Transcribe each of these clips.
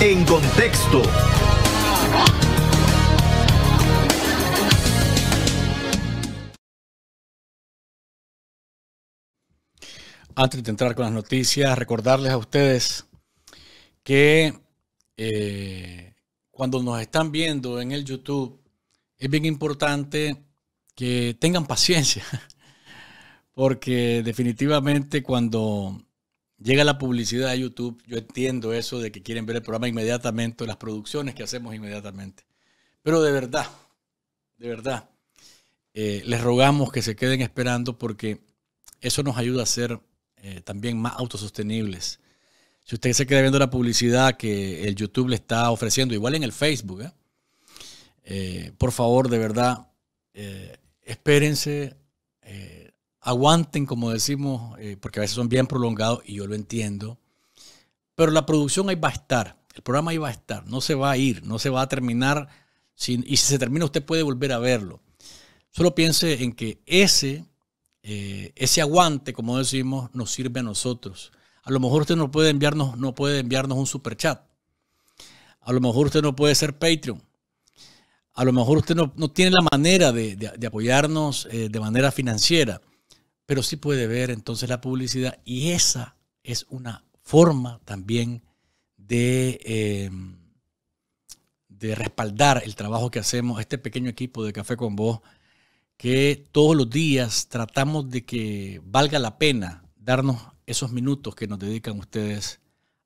En contexto. Antes de entrar con las noticias, recordarles a ustedes que eh, cuando nos están viendo en el YouTube, es bien importante que tengan paciencia, porque definitivamente cuando Llega la publicidad de YouTube, yo entiendo eso de que quieren ver el programa inmediatamente, las producciones que hacemos inmediatamente. Pero de verdad, de verdad, eh, les rogamos que se queden esperando porque eso nos ayuda a ser eh, también más autosostenibles. Si usted se queda viendo la publicidad que el YouTube le está ofreciendo, igual en el Facebook, ¿eh? por favor, de verdad, espérense, aguanten, como decimos, eh, porque a veces son bien prolongados y yo lo entiendo. Pero la producción ahí va a estar, el programa ahí va a estar, no se va a ir, no se va a terminar. y si se termina, usted puede volver a verlo. Solo piense en que ese, eh, ese aguante, como decimos, nos sirve a nosotros. A lo mejor usted no puede enviarnos, no puede enviarnos un super chat. A lo mejor usted no puede ser Patreon. A lo mejor usted no, tiene la manera de, apoyarnos eh, de manera financiera pero sí puede ver entonces la publicidad y esa es una forma también de, eh, de respaldar el trabajo que hacemos, este pequeño equipo de Café con Vos, que todos los días tratamos de que valga la pena darnos esos minutos que nos dedican ustedes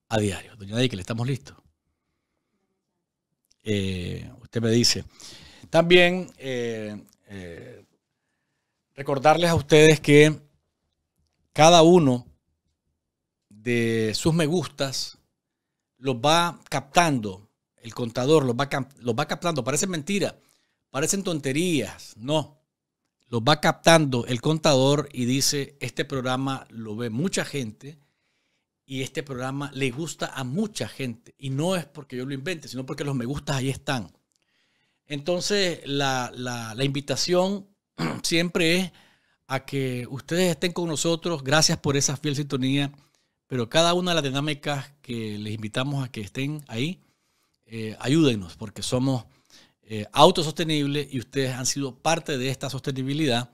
a diario. Doña le estamos listos. Eh, usted me dice. También eh, recordarles a ustedes que cada uno de sus me gustas los va captando, el contador los va, va captando, parece mentira, parecen tonterías, no, los va captando el contador y dice, este programa lo ve mucha gente y este programa le gusta a mucha gente. Y no es porque yo lo invente, sino porque los me gustas ahí están. Entonces, la invitación siempre es a que ustedes estén con nosotros. Gracias por esa fiel sintonía. Pero cada una de las dinámicas que les invitamos a que estén ahí, eh, ayúdenos porque somos eh, autosostenibles y ustedes han sido parte de esta sostenibilidad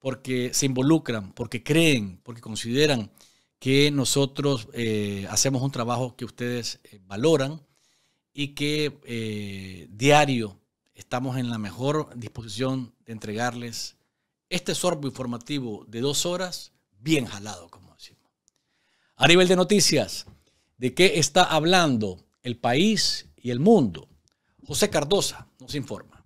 porque se involucran, porque creen, porque consideran que nosotros eh, hacemos un trabajo que ustedes valoran y que diario Estamos en la mejor disposición de entregarles este sorbo informativo de dos horas, bien jalado, como decimos. A nivel de noticias, ¿de qué está hablando el país y el mundo? José Cardosa nos informa.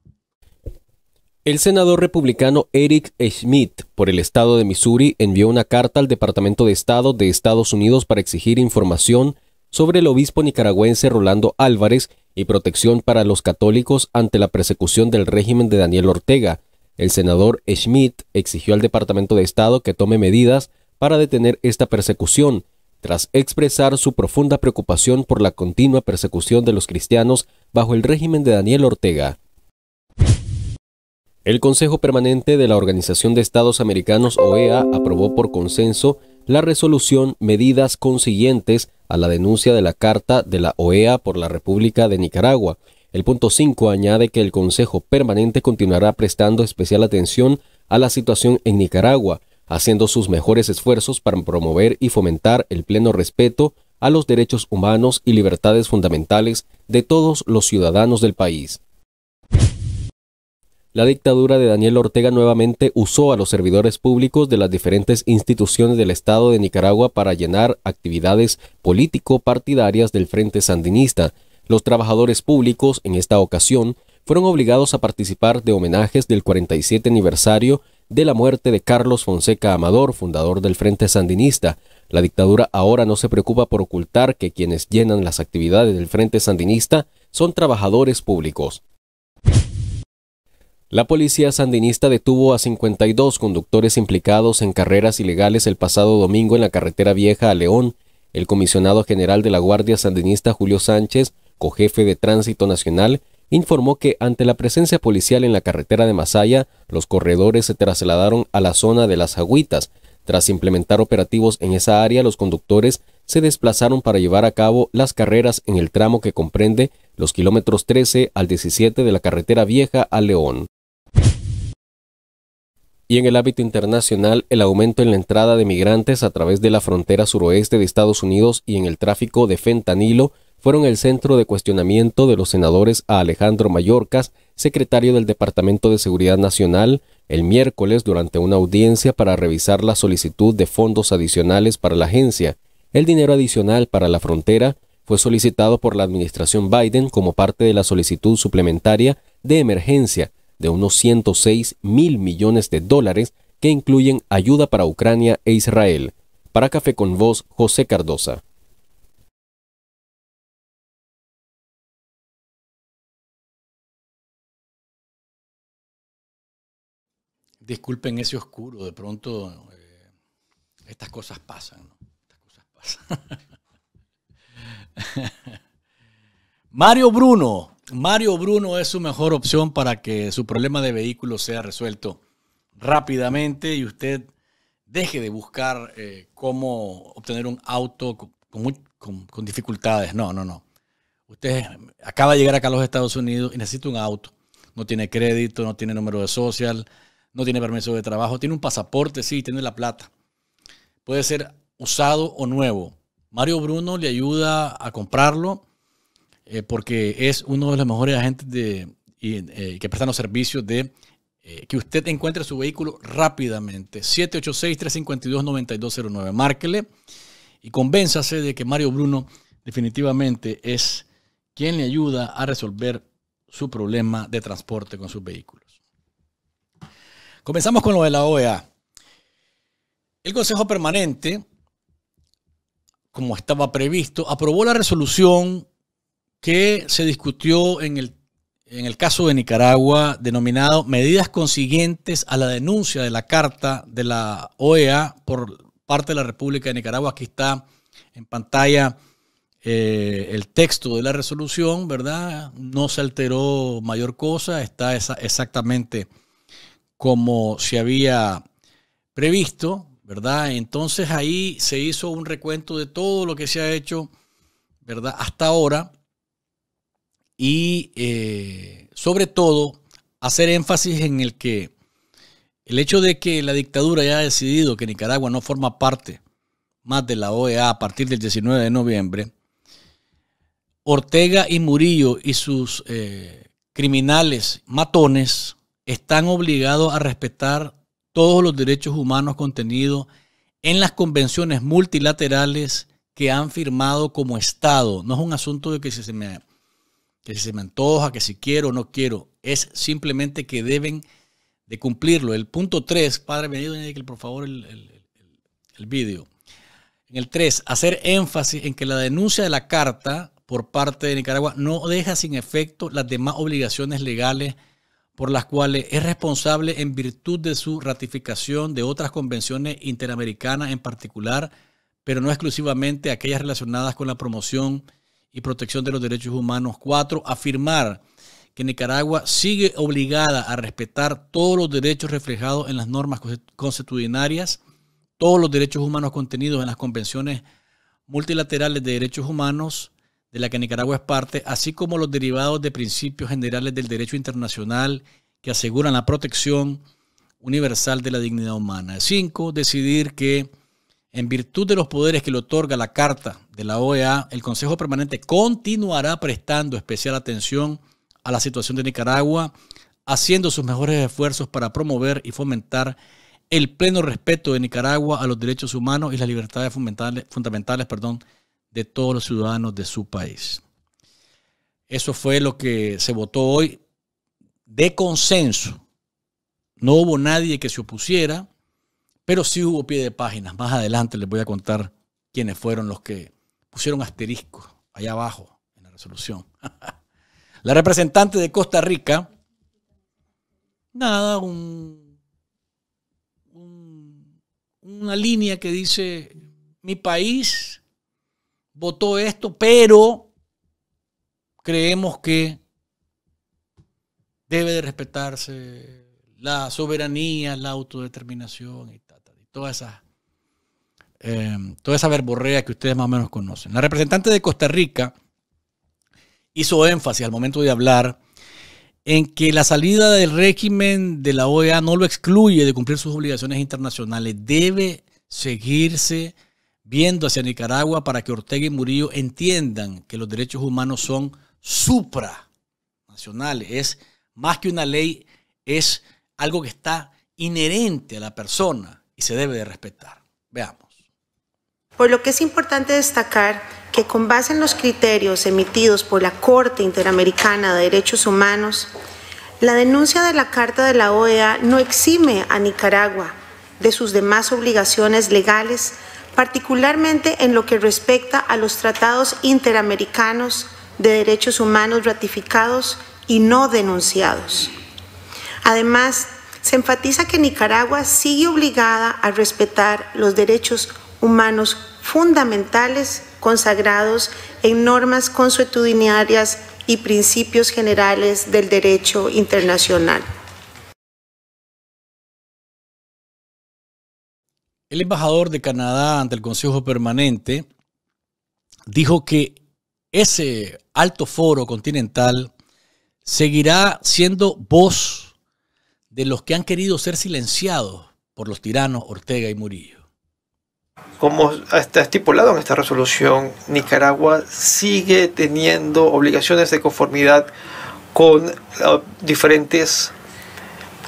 El senador republicano Eric Schmidt por el estado de Missouri envió una carta al Departamento de Estado de Estados Unidos para exigir información sobre el obispo nicaragüense Rolando Álvarez y protección para los católicos ante la persecución del régimen de Daniel Ortega. El senador Schmidt exigió al Departamento de Estado que tome medidas para detener esta persecución, tras expresar su profunda preocupación por la continua persecución de los cristianos bajo el régimen de Daniel Ortega. El Consejo Permanente de la Organización de Estados Americanos OEA aprobó por consenso la resolución medidas consiguientes a la denuncia de la Carta de la OEA por la República de Nicaragua. El punto 5 añade que el Consejo Permanente continuará prestando especial atención a la situación en Nicaragua, haciendo sus mejores esfuerzos para promover y fomentar el pleno respeto a los derechos humanos y libertades fundamentales de todos los ciudadanos del país. La dictadura de Daniel Ortega nuevamente usó a los servidores públicos de las diferentes instituciones del Estado de Nicaragua para llenar actividades político-partidarias del Frente Sandinista. Los trabajadores públicos, en esta ocasión, fueron obligados a participar de homenajes del 47 aniversario de la muerte de Carlos Fonseca Amador, fundador del Frente Sandinista. La dictadura ahora no se preocupa por ocultar que quienes llenan las actividades del Frente Sandinista son trabajadores públicos. La policía sandinista detuvo a 52 conductores implicados en carreras ilegales el pasado domingo en la carretera vieja a León. El comisionado general de la Guardia Sandinista Julio Sánchez, cojefe de Tránsito Nacional, informó que ante la presencia policial en la carretera de Masaya, los corredores se trasladaron a la zona de las Agüitas. Tras implementar operativos en esa área, los conductores se desplazaron para llevar a cabo las carreras en el tramo que comprende los kilómetros 13 al 17 de la carretera vieja a León y en el ámbito internacional el aumento en la entrada de migrantes a través de la frontera suroeste de Estados Unidos y en el tráfico de fentanilo fueron el centro de cuestionamiento de los senadores a Alejandro Mayorkas, secretario del Departamento de Seguridad Nacional, el miércoles durante una audiencia para revisar la solicitud de fondos adicionales para la agencia. El dinero adicional para la frontera fue solicitado por la administración Biden como parte de la solicitud suplementaria de emergencia de unos 106 mil millones de dólares que incluyen ayuda para Ucrania e Israel. Para Café con Voz, José Cardosa. Disculpen ese oscuro, de pronto eh, Estas cosas pasan. Mario Bruno, Mario Bruno es su mejor opción para que su problema de vehículo sea resuelto rápidamente y usted deje de buscar eh, cómo obtener un auto con, con, dificultades. No, no, no. Usted acaba de llegar acá a los Estados Unidos y necesita un auto. No tiene crédito, no tiene número de social, no tiene permiso de trabajo, tiene un pasaporte, sí, tiene la plata. Puede ser usado o nuevo. Mario Bruno le ayuda a comprarlo eh, porque es uno de los mejores agentes de, eh, que prestan los servicios de eh, que usted encuentre su vehículo rápidamente. 786-352-9209. Márquele y convénzase de que Mario Bruno definitivamente es quien le ayuda a resolver su problema de transporte con sus vehículos. Comenzamos con lo de la OEA. El Consejo Permanente, como estaba previsto, aprobó la resolución que se discutió en el, en el caso de Nicaragua denominado Medidas consiguientes a la denuncia de la carta de la OEA por parte de la República de Nicaragua. Aquí está en pantalla eh, el texto de la resolución, ¿verdad? No se alteró mayor cosa, está exactamente como se había previsto, ¿verdad? Entonces ahí se hizo un recuento de todo lo que se ha hecho, ¿verdad? Hasta ahora, y eh, sobre todo hacer énfasis en el que el hecho de que la dictadura haya decidido que Nicaragua no forma parte más de la OEA a partir del 19 de noviembre, Ortega y Murillo y sus eh, criminales matones están obligados a respetar todos los derechos humanos contenidos en las convenciones multilaterales que han firmado como Estado. No es un asunto de que si se me si se me antoja, que si quiero o no quiero. Es simplemente que deben de cumplirlo. El punto 3, padre, me que por favor, el, el, vídeo. En el 3, hacer énfasis en que la denuncia de la carta por parte de Nicaragua no deja sin efecto las demás obligaciones legales por las cuales es responsable en virtud de su ratificación de otras convenciones interamericanas en particular, pero no exclusivamente aquellas relacionadas con la promoción y Protección de los Derechos Humanos. Cuatro, afirmar que Nicaragua sigue obligada a respetar todos los derechos reflejados en las normas constitucionarias, todos los derechos humanos contenidos en las convenciones multilaterales de derechos humanos de la que Nicaragua es parte, así como los derivados de principios generales del derecho internacional que aseguran la protección universal de la dignidad humana. Cinco, decidir que en virtud de los poderes que le otorga la Carta de la OEA, el Consejo Permanente continuará prestando especial atención a la situación de Nicaragua, haciendo sus mejores esfuerzos para promover y fomentar el pleno respeto de Nicaragua a los derechos humanos y las libertades fundamentales, perdón, de todos los ciudadanos de su país. Eso fue lo que se votó hoy de consenso. No hubo nadie que se opusiera. Pero sí hubo pie de páginas. Más adelante les voy a contar quiénes fueron los que pusieron asterisco allá abajo en la resolución. la representante de Costa Rica, nada, una línea que dice, mi país votó esto, pero creemos que debe de respetarse la soberanía, la autodeterminación y toda esa, em, toda esa verborrea que ustedes más o menos conocen. La representante de Costa Rica hizo énfasis al momento de hablar en que la salida del régimen de la OEA no lo excluye de cumplir sus obligaciones internacionales. Debe seguirse viendo hacia Nicaragua para que Ortega y Murillo entiendan que los derechos humanos son supranacionales. Es más que una ley, es algo que está inherente a la persona se debe de respetar. Veamos. Por lo que es importante destacar que con base en los criterios emitidos por la Corte Interamericana de Derechos Humanos, la denuncia de la Carta de la OEA no exime a Nicaragua de sus demás obligaciones legales, particularmente en lo que respecta a los tratados interamericanos de derechos humanos ratificados y no denunciados. Además, se enfatiza que Nicaragua sigue obligada a respetar los derechos humanos fundamentales consagrados en normas consuetudinarias y principios generales del derecho internacional. El embajador de Canadá ante el Consejo Permanente dijo que ese alto foro continental seguirá siendo voz de los que han querido ser silenciados por los tiranos Ortega y Murillo. Como está estipulado en esta resolución, Nicaragua sigue teniendo obligaciones de conformidad con eh, diferentes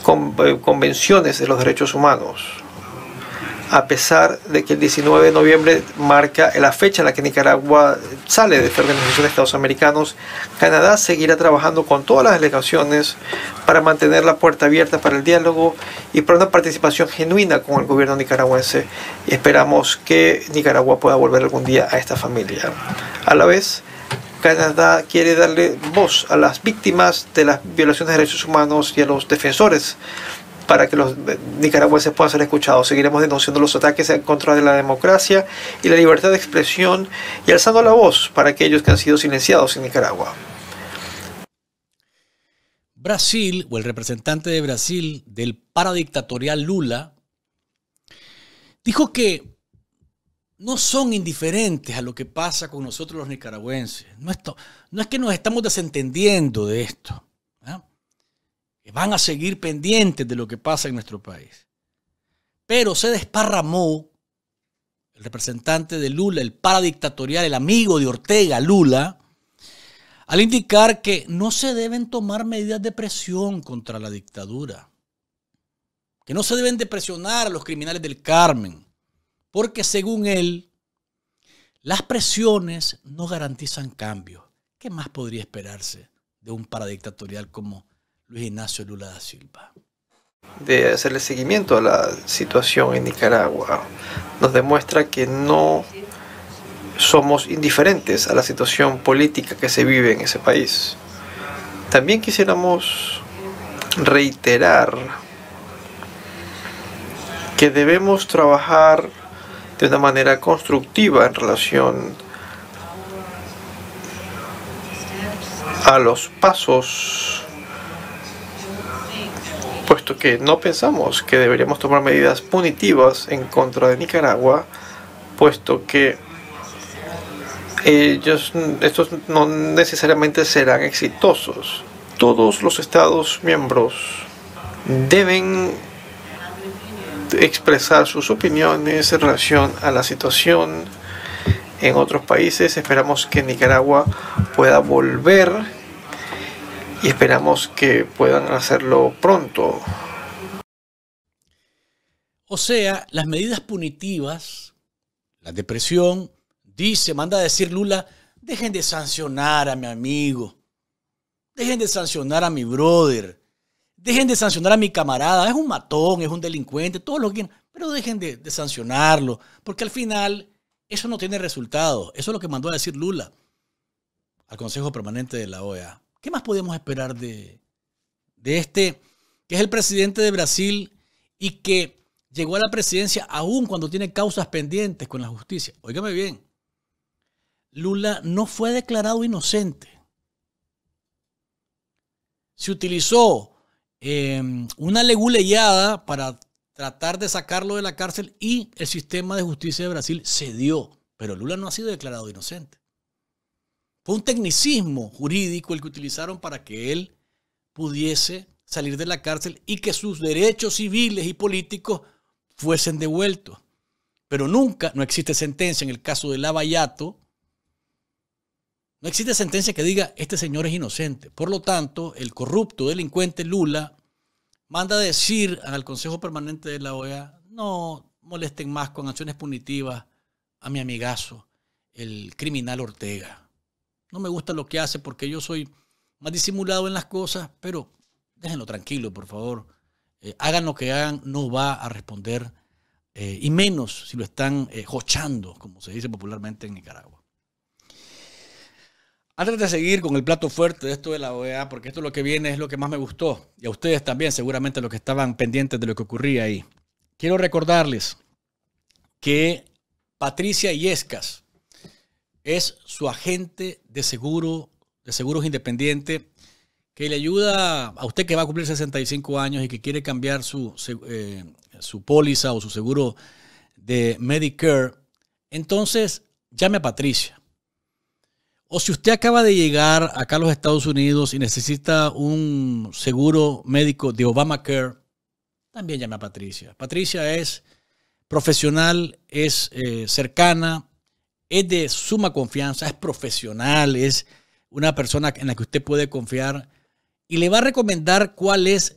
eh, convenciones de los derechos humanos a pesar de que el 19 de noviembre marca la fecha en la que Nicaragua sale de esta Organización de Estados Americanos, Canadá seguirá trabajando con todas las delegaciones para mantener la puerta abierta para el diálogo y para una participación genuina con el gobierno nicaragüense. esperamos que Nicaragua pueda volver algún día a esta familia. A la vez, Canadá quiere darle voz a las víctimas de las violaciones de derechos humanos y a los defensores para que los nicaragüenses puedan ser escuchados. Seguiremos denunciando los ataques en contra de la democracia y la libertad de expresión y alzando la voz para aquellos que han sido silenciados en Nicaragua. Brasil, o el representante de Brasil del paradictatorial Lula, dijo que no son indiferentes a lo que pasa con nosotros los nicaragüenses. No, es que nos estamos desentendiendo de esto van a seguir pendientes de lo que pasa en nuestro país. Pero se desparramó el representante de Lula, el paradictatorial, el amigo de Ortega, Lula, al indicar que no se deben tomar medidas de presión contra la dictadura, que no se deben de presionar a los criminales del Carmen, porque según él, las presiones no garantizan cambios. ¿Qué más podría esperarse de un paradictatorial como Luis Ignacio Lula Silva. De hacerle seguimiento a la situación en Nicaragua nos demuestra que no somos indiferentes a la situación política que se vive en ese país. También quisiéramos reiterar que debemos trabajar de una manera constructiva en relación a los pasos puesto que no pensamos que deberíamos tomar medidas punitivas en contra de Nicaragua, puesto que ellos, estos no necesariamente serán exitosos. Todos los Estados miembros deben expresar sus opiniones en relación a la situación en otros países. Esperamos que Nicaragua pueda volver y esperamos que puedan hacerlo pronto. O sea, las medidas punitivas, la depresión, dice, manda a decir Lula, dejen de sancionar a mi amigo, dejen de sancionar a mi brother, dejen de sancionar a mi camarada, es un matón, es un delincuente, todo lo que pero dejen de, de sancionarlo, porque al final eso no tiene resultado. Eso es lo que mandó a decir Lula al Consejo Permanente de la OEA. ¿Qué más podemos esperar de, este, que es el presidente de Brasil y que llegó a la presidencia aún cuando tiene causas pendientes con la justicia? Óigame bien, Lula no fue declarado inocente. Se utilizó em, una leguleyada para tratar de sacarlo de la cárcel y el sistema de justicia de Brasil cedió, pero Lula no ha sido declarado inocente. Fue un tecnicismo jurídico el que utilizaron para que él pudiese salir de la cárcel y que sus derechos civiles y políticos fuesen devueltos. Pero nunca, no existe sentencia en el caso de Lavallato, no existe sentencia que diga este señor es inocente. Por lo tanto, el corrupto delincuente Lula manda decir al Consejo Permanente de la OEA, no molesten más con acciones punitivas a mi amigazo, el criminal Ortega no me gusta lo que hace porque yo soy más disimulado en las cosas, pero déjenlo tranquilo, por favor. Eh, hagan lo que hagan, no va a responder, eh, y menos si lo están eh, jochando, como se dice popularmente en Nicaragua. Antes de seguir con el plato fuerte de esto de la OEA, porque esto es lo que viene, es lo que más me gustó, y a ustedes también, seguramente los que estaban pendientes de lo que ocurría ahí, quiero recordarles que Patricia Iescas, es su agente de seguro, de seguros independiente, que le ayuda a usted que va a cumplir 65 años y que quiere cambiar su, eh, su póliza o su seguro de Medicare. Entonces, llame a Patricia. O si usted acaba de llegar acá a los Estados Unidos y necesita un seguro médico de Obamacare, también llame a Patricia. Patricia es profesional, es eh, cercana, es de suma confianza, es profesional, es una persona en la que usted puede confiar y le va a recomendar cuál es,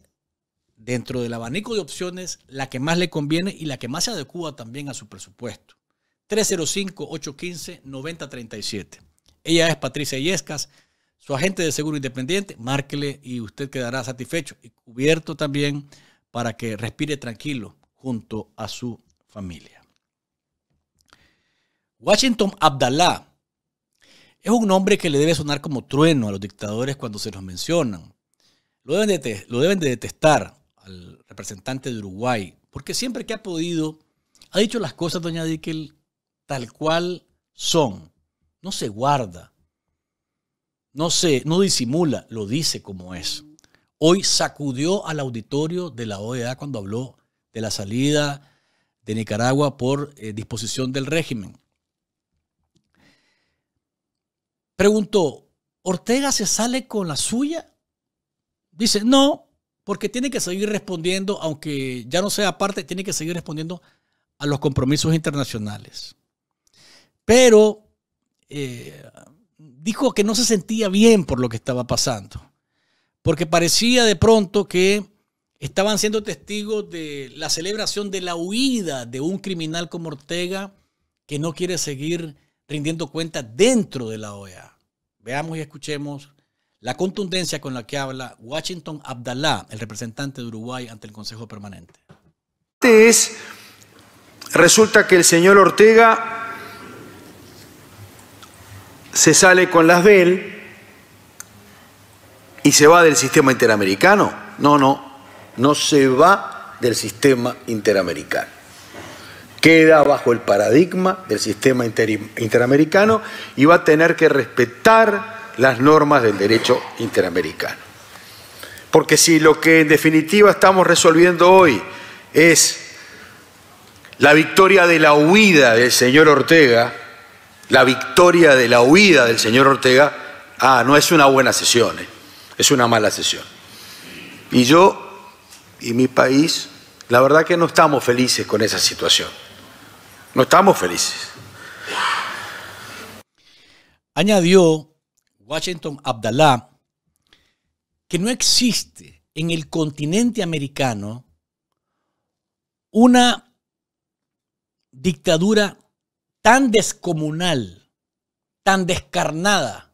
dentro del abanico de opciones, la que más le conviene y la que más se adecua también a su presupuesto. 305-815-9037. Ella es Patricia Yescas, su agente de seguro independiente. Márquele y usted quedará satisfecho y cubierto también para que respire tranquilo junto a su familia. Washington Abdallah es un nombre que le debe sonar como trueno a los dictadores cuando se los mencionan. Lo deben de, lo deben de detestar al representante de Uruguay, porque siempre que ha podido, ha dicho las cosas, doña Dickel, tal cual son. No se guarda, no, se, no disimula, lo dice como es. Hoy sacudió al auditorio de la OEA cuando habló de la salida de Nicaragua por eh, disposición del régimen. Preguntó, ¿Ortega se sale con la suya? Dice, no, porque tiene que seguir respondiendo, aunque ya no sea parte, tiene que seguir respondiendo a los compromisos internacionales. Pero eh, dijo que no se sentía bien por lo que estaba pasando, porque parecía de pronto que estaban siendo testigos de la celebración de la huida de un criminal como Ortega que no quiere seguir rindiendo cuenta dentro de la OEA. Veamos y escuchemos la contundencia con la que habla Washington Abdalá, el representante de Uruguay ante el Consejo Permanente. resulta que el señor Ortega se sale con las velas y se va del sistema interamericano. No, no, no se va del sistema interamericano queda bajo el paradigma del sistema interamericano y va a tener que respetar las normas del derecho interamericano. Porque si lo que en definitiva estamos resolviendo hoy es la victoria de la huida del señor Ortega, la victoria de la huida del señor Ortega, ah, no es una buena sesión, eh, es una mala sesión. Y yo y mi país, la verdad que no estamos felices con esa situación. No estamos felices. Añadió Washington Abdallah que no existe en el continente americano una dictadura tan descomunal, tan descarnada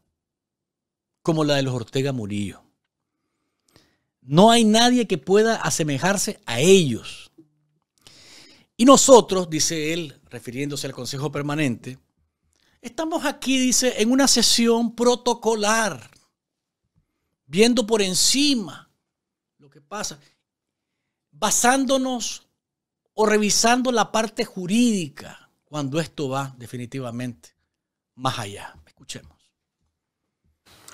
como la de los Ortega Murillo. No hay nadie que pueda asemejarse a ellos. Y nosotros, dice él, refiriéndose al Consejo Permanente, estamos aquí, dice, en una sesión protocolar, viendo por encima lo que pasa, basándonos o revisando la parte jurídica cuando esto va definitivamente más allá. Escuchemos.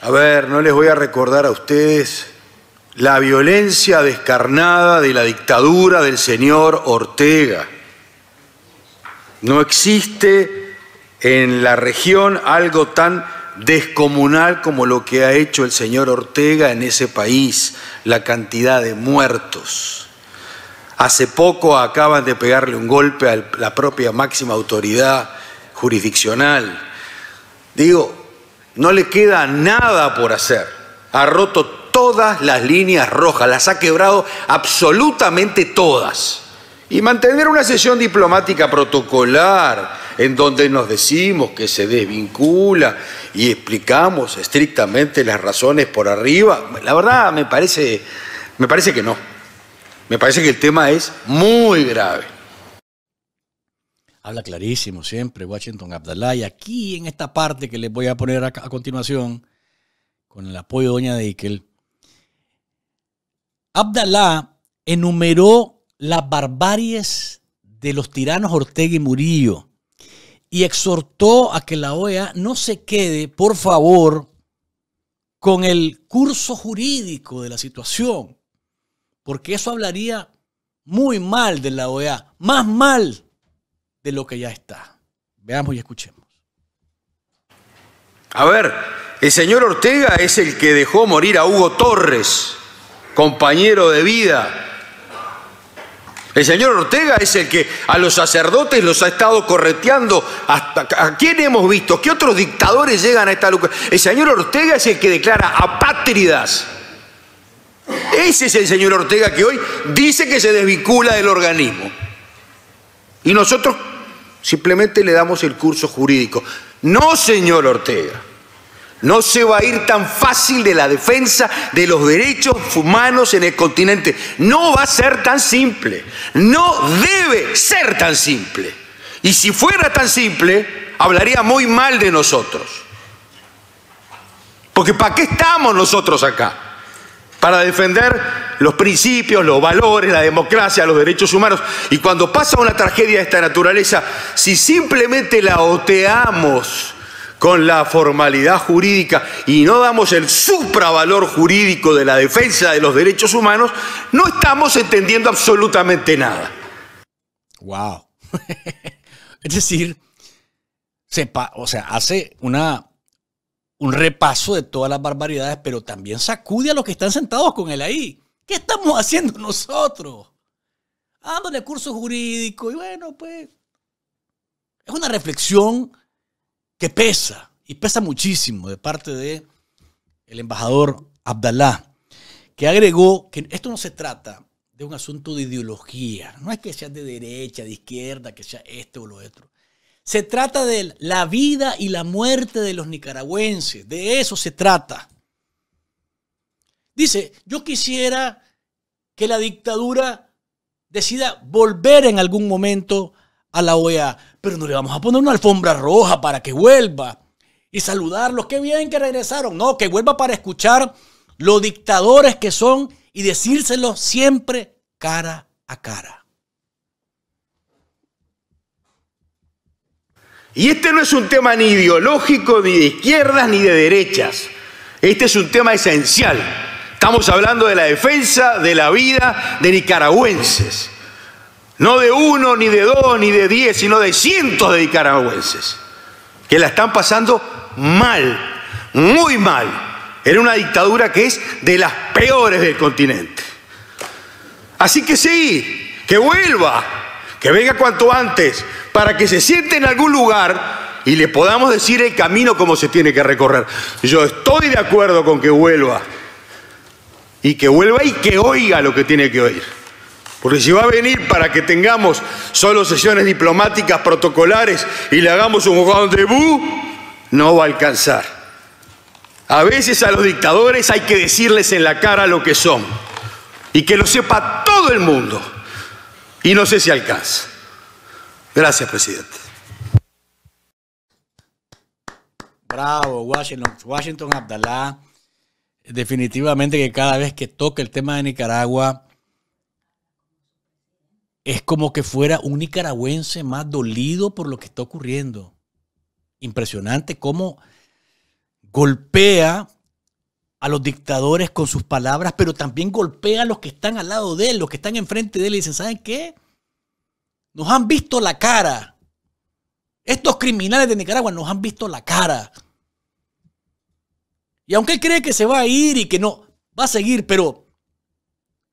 A ver, no les voy a recordar a ustedes la violencia descarnada de la dictadura del señor Ortega no existe en la región algo tan descomunal como lo que ha hecho el señor Ortega en ese país, la cantidad de muertos. Hace poco acaban de pegarle un golpe a la propia máxima autoridad jurisdiccional. Digo, no le queda nada por hacer. Ha roto todas las líneas rojas, las ha quebrado absolutamente todas. Y mantener una sesión diplomática protocolar en donde nos decimos que se desvincula y explicamos estrictamente las razones por arriba, la verdad me parece, me parece que no. Me parece que el tema es muy grave. Habla clarísimo siempre Washington Abdallah y aquí en esta parte que les voy a poner a, continuación, con el apoyo de Doña Deikel, Abdallah enumeró las barbaries de los tiranos Ortega y Murillo y exhortó a que la OEA no se quede, por favor, con el curso jurídico de la situación, porque eso hablaría muy mal de la OEA, más mal de lo que ya está. Veamos y escuchemos. A ver, el señor Ortega es el que dejó morir a Hugo Torres, compañero de vida el señor Ortega es el que a los sacerdotes los ha estado correteando. Hasta, ¿A quién hemos visto? ¿Qué otros dictadores llegan a esta lucha? El señor Ortega es el que declara apátridas. Ese es el señor Ortega que hoy dice que se desvincula del organismo. Y nosotros simplemente le damos el curso jurídico. No, señor Ortega. No se va a ir tan fácil de la defensa de los derechos humanos en el continente. No va a ser tan simple. No debe ser tan simple. Y si fuera tan simple, hablaría muy mal de nosotros. Porque ¿para qué estamos nosotros acá? Para defender los principios, los valores, la democracia, los derechos humanos. Y cuando pasa una tragedia de esta naturaleza, si simplemente la oteamos, con la formalidad jurídica y no damos el supravalor jurídico de la defensa de los derechos humanos, no estamos entendiendo absolutamente nada. Wow. es decir, sepa, o sea, hace una, un repaso de todas las barbaridades, pero también sacude a los que están sentados con él ahí. ¿Qué estamos haciendo nosotros? Dándole curso jurídico y bueno, pues es una reflexión que pesa, y pesa muchísimo de parte del el embajador Abdalá, que agregó que esto no se trata de un asunto de ideología, no es que sea de derecha, de izquierda, que sea este o lo otro. Se trata de la vida y la muerte de los nicaragüenses, de eso se trata. Dice, yo quisiera que la dictadura decida volver en algún momento a la OEA, pero no le vamos a poner una alfombra roja para que vuelva y saludarlos. Qué bien que regresaron. No, que vuelva para escuchar los dictadores que son y decírselo siempre cara a cara. Y este no es un tema ni ideológico, ni de izquierdas, ni de derechas. Este es un tema esencial. Estamos hablando de la defensa de la vida de nicaragüenses. No de uno, ni de dos, ni de diez, sino de cientos de nicaragüenses que la están pasando mal, muy mal, en una dictadura que es de las peores del continente. Así que sí, que vuelva, que venga cuanto antes, para que se siente en algún lugar y le podamos decir el camino como se tiene que recorrer. Yo estoy de acuerdo con que vuelva, y que vuelva y que oiga lo que tiene que oír. Porque si va a venir para que tengamos solo sesiones diplomáticas protocolares y le hagamos un jugado de bu, no va a alcanzar. A veces a los dictadores hay que decirles en la cara lo que son y que lo sepa todo el mundo. Y no sé si alcanza. Gracias, presidente. Bravo, Washington, Washington Abdalá. Definitivamente que cada vez que toca el tema de Nicaragua, es como que fuera un nicaragüense más dolido por lo que está ocurriendo. Impresionante cómo golpea a los dictadores con sus palabras, pero también golpea a los que están al lado de él, los que están enfrente de él y dicen, ¿saben qué? Nos han visto la cara. Estos criminales de Nicaragua nos han visto la cara. Y aunque él cree que se va a ir y que no, va a seguir, pero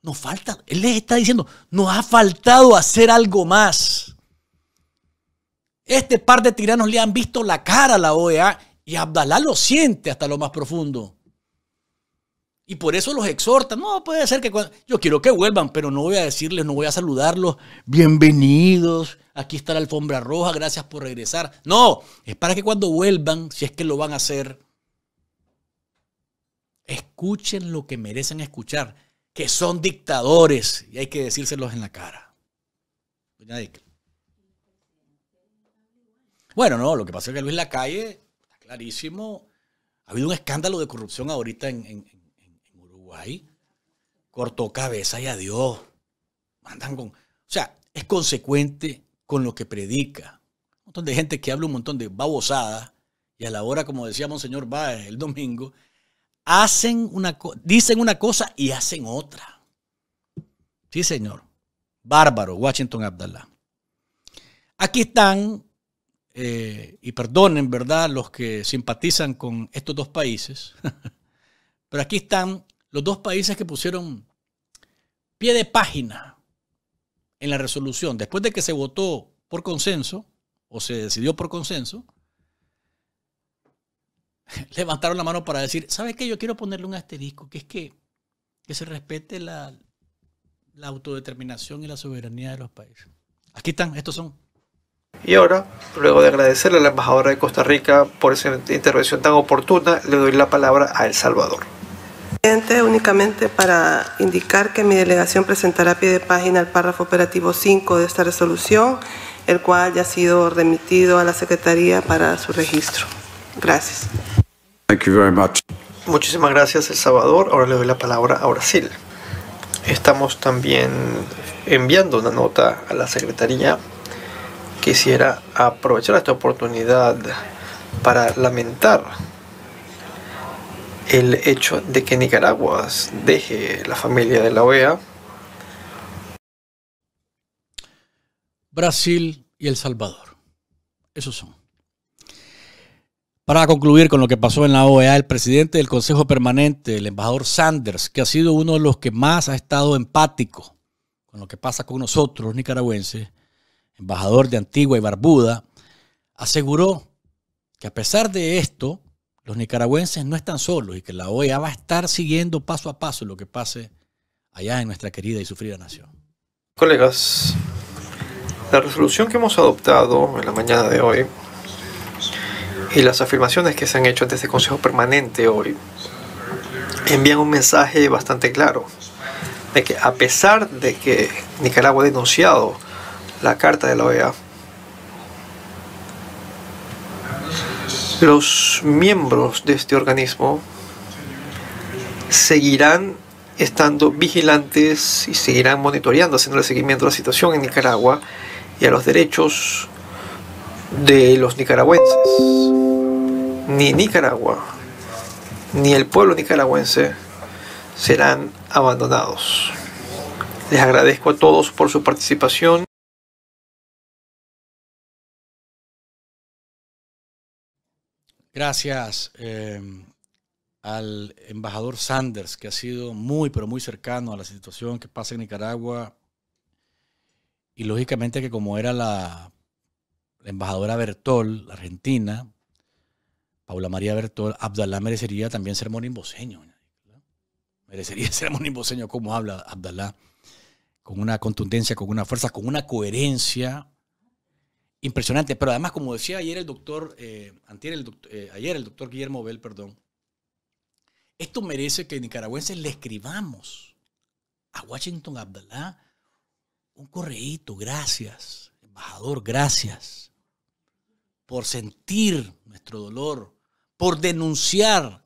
nos falta, Él les está diciendo, nos ha faltado hacer algo más. Este par de tiranos le han visto la cara a la OEA y Abdalá lo siente hasta lo más profundo. Y por eso los exhorta. No, puede ser que yo quiero que vuelvan, pero no voy a decirles, no voy a saludarlos. Bienvenidos, aquí está la alfombra roja, gracias por regresar. No, es para que cuando vuelvan, si es que lo van a hacer, escuchen lo que merecen escuchar que son dictadores y hay que decírselos en la cara. bueno, no, lo que pasa es que Luis Lacalle, está clarísimo, ha habido un escándalo de corrupción ahorita en, Uruguay. Cortó cabeza y adiós. Mandan con. O sea, es consecuente con lo que predica. Un montón de gente que habla un montón de babosadas y a la hora, como decía Monseñor Báez el domingo, hacen una dicen una cosa y hacen otra. Sí, señor. Bárbaro, Washington Abdallah. Aquí están, eh, y perdonen, ¿verdad?, los que simpatizan con estos dos países, pero aquí están los dos países que pusieron pie de página en la resolución, después de que se votó por consenso, o se decidió por consenso, levantaron la mano para decir, ¿sabe qué? Yo quiero ponerle un asterisco, que es que, que se respete la, la autodeterminación y la soberanía de los países. Aquí están, estos son. Y ahora, luego de agradecerle a la embajadora de Costa Rica por esa intervención tan oportuna, le doy la palabra a El Salvador. Presidente, únicamente para indicar que mi delegación presentará a pie de página el párrafo operativo 5 de esta resolución, el cual ya ha sido remitido a la Secretaría para su registro. Gracias. Thank much. Muchísimas gracias, El Salvador. Ahora le doy la palabra a Brasil. Estamos también enviando una nota a la Secretaría. Quisiera aprovechar esta oportunidad para lamentar el hecho de que Nicaragua deje la familia de la OEA. Brasil y El Salvador. Esos son. Para concluir con lo que pasó en la OEA, el presidente del Consejo Permanente, el embajador Sanders, que ha sido uno de los que más ha estado empático con lo que pasa con nosotros, los nicaragüenses, embajador de Antigua y Barbuda, aseguró que a pesar de esto, los nicaragüenses no están solos y que la OEA va a estar siguiendo paso a paso lo que pase allá en nuestra querida y sufrida nación. Colegas, la resolución que hemos adoptado en la mañana de hoy y las afirmaciones que se han hecho ante este Consejo Permanente hoy envían un mensaje bastante claro de que a pesar de que Nicaragua ha denunciado la carta de la OEA, los miembros de este organismo seguirán estando vigilantes y seguirán monitoreando, haciendo el seguimiento de la situación en Nicaragua y a los derechos de los nicaragüenses ni Nicaragua, ni el pueblo nicaragüense serán abandonados. Les agradezco a todos por su participación. Gracias em, al embajador Sanders, que ha sido muy, pero muy cercano a la situación que pasa en Nicaragua. Y lógicamente que como era la, la embajadora Bertol, la argentina, Paula María Bertol, Abdalá merecería también ser monimboseño. Merecería ser monimboseño como habla Abdalá, con una contundencia, con una fuerza, con una coherencia impresionante. Pero además, como decía ayer el doctor, eh, eh, ayer el doctor Guillermo Bell, perdón, esto merece que nicaragüenses le escribamos a Washington Abdalá un correíto, gracias, embajador, gracias, por sentir nuestro dolor, por denunciar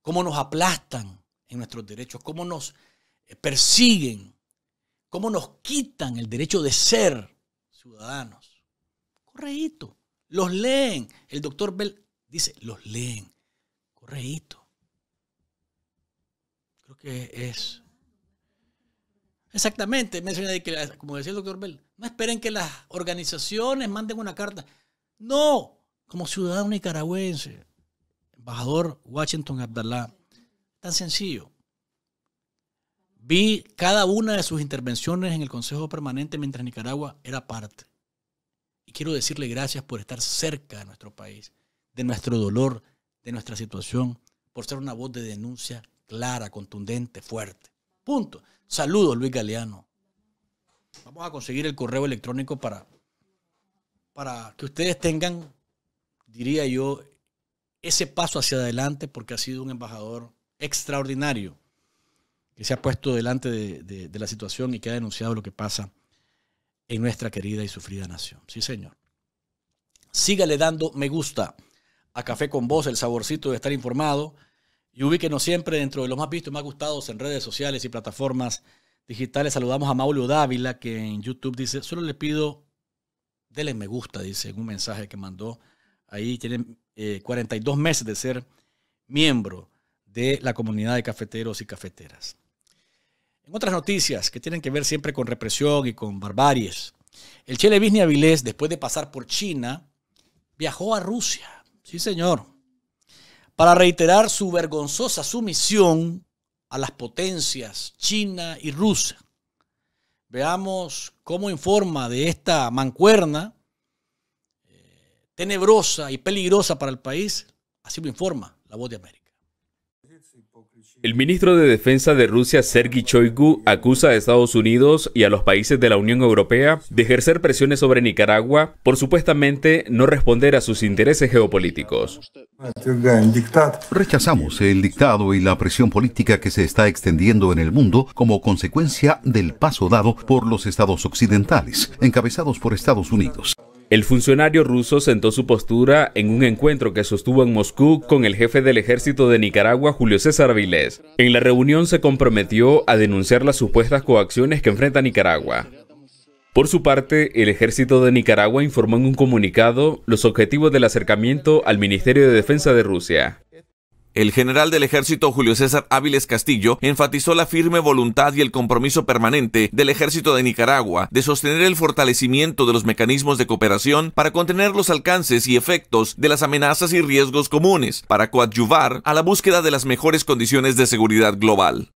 cómo nos aplastan en nuestros derechos, cómo nos persiguen, cómo nos quitan el derecho de ser ciudadanos. Correíto. Los leen. El doctor Bell dice, los leen. Correíto. Creo que es. Exactamente, como decía el doctor Bell, no esperen que las organizaciones manden una carta. No, como ciudadano nicaragüense, embajador Washington Abdalá. Tan sencillo. Vi cada una de sus intervenciones en el Consejo Permanente mientras Nicaragua era parte. Y quiero decirle gracias por estar cerca de nuestro país, de nuestro dolor, de nuestra situación, por ser una voz de denuncia clara, contundente, fuerte. Punto. Saludos, Luis Galeano. Vamos a conseguir el correo electrónico para, para que ustedes tengan diría yo, ese paso hacia adelante porque ha sido un embajador extraordinario que se ha puesto delante de, la situación y que ha denunciado lo que pasa en nuestra querida y sufrida nación. Sí, señor. Sígale dando me gusta a Café con Vos, el saborcito de estar informado. Y ubíquenos siempre dentro de los más vistos, y más gustados en redes sociales y plataformas digitales. Saludamos a Mauro Dávila, que en YouTube dice, solo le pido, denle me gusta, dice, en un mensaje que mandó Ahí tienen 42 eh, meses de ser miembro de la comunidad de cafeteros y cafeteras. En otras noticias que tienen que ver siempre con represión y con barbaries, el Chele Avilés, después de pasar por China, viajó a Rusia, sí señor, para reiterar su vergonzosa sumisión a las potencias China y Rusia. Veamos cómo informa de esta mancuerna tenebrosa y peligrosa para el país, así lo informa La Voz de América. El ministro de Defensa de Rusia, Sergei Choigu, acusa a Estados Unidos y a los países de la Unión Europea de ejercer presiones sobre Nicaragua por supuestamente no responder a sus intereses geopolíticos. Rechazamos el dictado y la presión política que se está extendiendo en el mundo como consecuencia del paso dado por los estados occidentales, encabezados por Estados Unidos. El funcionario ruso sentó su postura en un encuentro que sostuvo en Moscú con el jefe del ejército de Nicaragua, Julio César Vilés. En la reunión se comprometió a denunciar las supuestas coacciones que enfrenta Nicaragua. Por su parte, el ejército de Nicaragua informó en un comunicado los objetivos del acercamiento al Ministerio de Defensa de Rusia. El general del ejército Julio César Áviles Castillo enfatizó la firme voluntad y el compromiso permanente del ejército de Nicaragua de sostener el fortalecimiento de los mecanismos de cooperación para contener los alcances y efectos de las amenazas y riesgos comunes, para coadyuvar a la búsqueda de las mejores condiciones de seguridad global.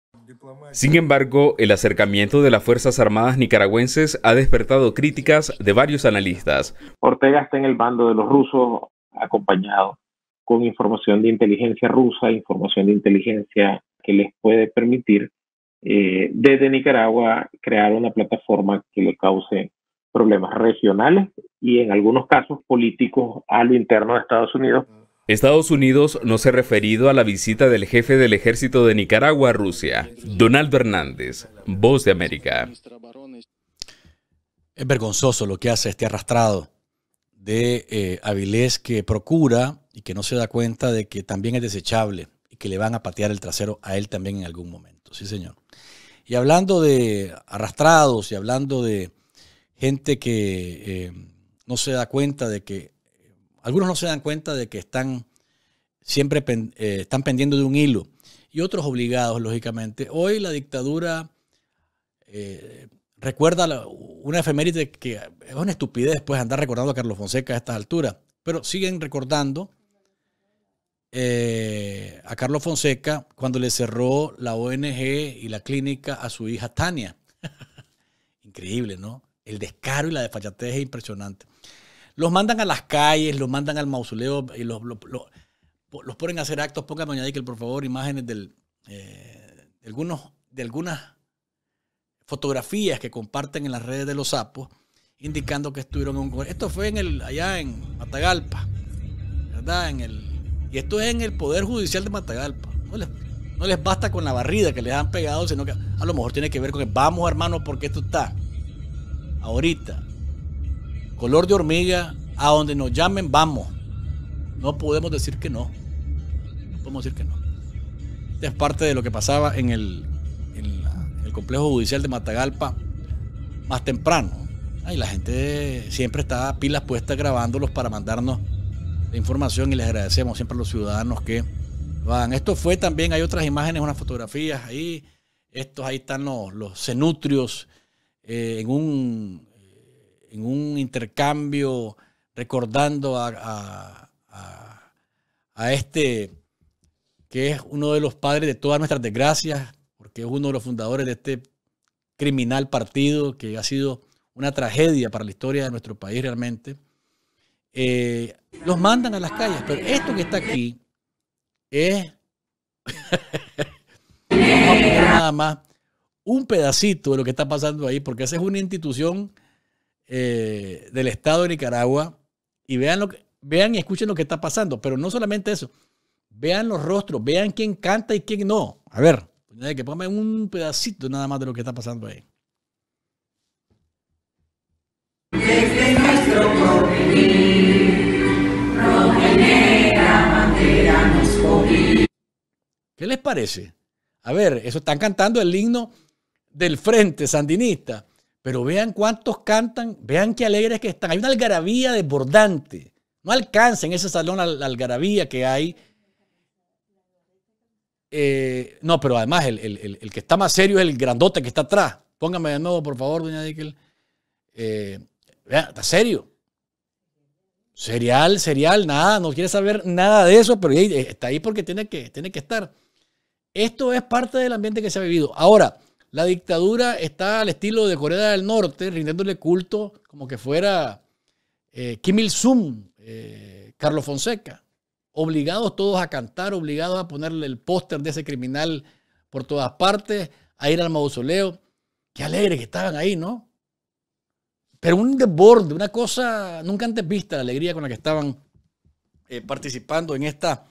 Sin embargo, el acercamiento de las Fuerzas Armadas nicaragüenses ha despertado críticas de varios analistas. Ortega está en el bando de los rusos acompañado con información de inteligencia rusa, información de inteligencia que les puede permitir eh, desde Nicaragua crear una plataforma que le cause problemas regionales y en algunos casos políticos al interno de Estados Unidos. Estados Unidos no se ha referido a la visita del jefe del ejército de Nicaragua a Rusia, Donald Hernández, voz de América. Es vergonzoso lo que hace este arrastrado de eh, Avilés que procura y que no se da cuenta de que también es desechable y que le van a patear el trasero a él también en algún momento. Sí, señor. Y hablando de arrastrados y hablando de gente que eh, no se da cuenta de que, algunos no se dan cuenta de que están siempre eh, están pendiendo de un hilo y otros obligados, lógicamente. Hoy la dictadura eh, recuerda una efeméride que es una estupidez, pues andar recordando a Carlos Fonseca a estas alturas, pero siguen recordando eh, a Carlos Fonseca cuando le cerró la ONG y la clínica a su hija Tania. Increíble, ¿no? El descaro y la desfachatez es impresionante. Los mandan a las calles, los mandan al mausoleo y los, los, ponen a hacer actos. pónganme añadir que por favor imágenes del, eh, de, algunos, de algunas fotografías que comparten en las redes de los sapos indicando que estuvieron en un Esto fue en el, allá en Matagalpa, ¿verdad? En el esto es en el Poder Judicial de Matagalpa. No les, basta con la barrida que les han pegado, sino que a lo mejor tiene que ver con que vamos hermano porque esto está ahorita. Color de hormiga, a donde nos llamen, vamos. No podemos decir que no. No podemos decir que no. Esta es parte de lo que pasaba en el, complejo judicial de Matagalpa más temprano. Y la gente siempre está pilas puestas grabándolos para mandarnos de información y les agradecemos siempre a los ciudadanos que van. Esto fue también, hay otras imágenes, unas fotografías ahí. Estos ahí están los, cenutrios eh, en, un, eh, en un intercambio recordando a este que es uno de los padres de todas nuestras desgracias, porque es uno de los fundadores de este criminal partido que ha sido una tragedia para la historia de nuestro país realmente. Eh, los mandan a las calles. Pero esto que está aquí es, nada más, un pedacito de lo que está pasando ahí, porque esa es una institución eh, del Estado de Nicaragua. Y vean, lo que, vean y escuchen lo que está pasando. Pero no solamente eso, vean los rostros, vean quién canta y quién no. A ver, pues, que pongan un pedacito nada más de lo que está pasando ahí. ¿Qué les parece? A ver, eso están cantando el himno del frente sandinista, pero vean cuántos cantan, vean qué alegres que están. Hay una algarabía desbordante. No alcanza en ese salón la, algarabía que hay. Eh, no, pero además el, que está más serio es el grandote que está atrás. Póngame de nuevo, por favor, doña Dickel. Eh, vean, está serio. Serial, serial, nada, no quiere saber nada de eso, pero está ahí porque tiene que, tiene que estar. Esto es parte del ambiente que se ha vivido. Ahora, la dictadura está al estilo de Corea del Norte, rindiéndole culto como que fuera eh, Kim Il-sung, eh, Carlos Fonseca. Obligados todos a cantar, obligados a ponerle el póster de ese criminal por todas partes, a ir al mausoleo. Qué alegre que estaban ahí, ¿no? Pero un desborde, una cosa nunca antes vista, la alegría con la que estaban eh, participando en esta,